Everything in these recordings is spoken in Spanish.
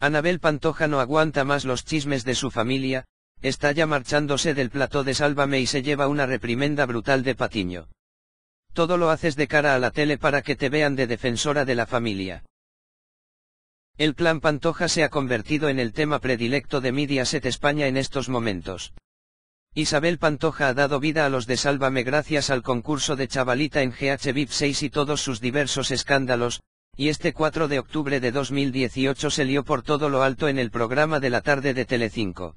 Anabel Pantoja no aguanta más los chismes de su familia, está ya marchándose del plató de Sálvame y se lleva una reprimenda brutal de Patiño. Todo lo haces de cara a la tele para que te vean de defensora de la familia. El plan Pantoja se ha convertido en el tema predilecto de Mediaset España en estos momentos. Isabel Pantoja ha dado vida a los de Sálvame gracias al concurso de Chavalita en GH VIP 6 y todos sus diversos escándalos, y este 4 de octubre de 2018 se lió por todo lo alto en el programa de la tarde de Telecinco.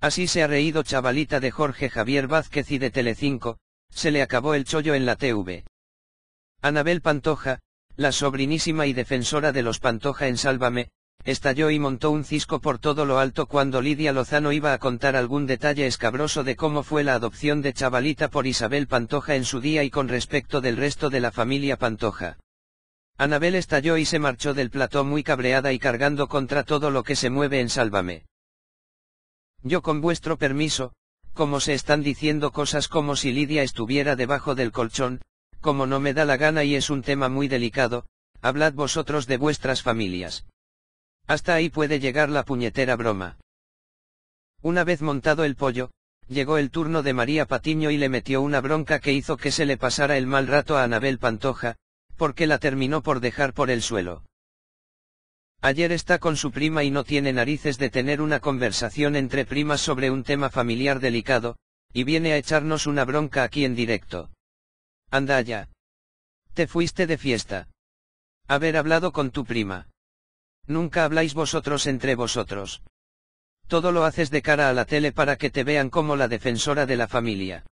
Así se ha reído chavalita de Jorge Javier Vázquez y de Telecinco, se le acabó el chollo en la TV. Anabel Pantoja, la sobrinísima y defensora de los Pantoja en Sálvame, estalló y montó un cisco por todo lo alto cuando Lidia Lozano iba a contar algún detalle escabroso de cómo fue la adopción de Chavalita por Isabel Pantoja en su día y con respecto del resto de la familia Pantoja. Anabel estalló y se marchó del plató muy cabreada y cargando contra todo lo que se mueve en Sálvame. Yo con vuestro permiso, como se están diciendo cosas como si Lidia estuviera debajo del colchón, como no me da la gana y es un tema muy delicado, hablad vosotros de vuestras familias. Hasta ahí puede llegar la puñetera broma. Una vez montado el pollo, llegó el turno de María Patiño y le metió una bronca que hizo que se le pasara el mal rato a Anabel Pantoja, porque la terminó por dejar por el suelo. Ayer está con su prima y no tiene narices de tener una conversación entre primas sobre un tema familiar delicado, y viene a echarnos una bronca aquí en directo. Anda ya. Te fuiste de fiesta. Haber hablado con tu prima. Nunca habláis vosotros entre vosotros. Todo lo haces de cara a la tele para que te vean como la defensora de la familia.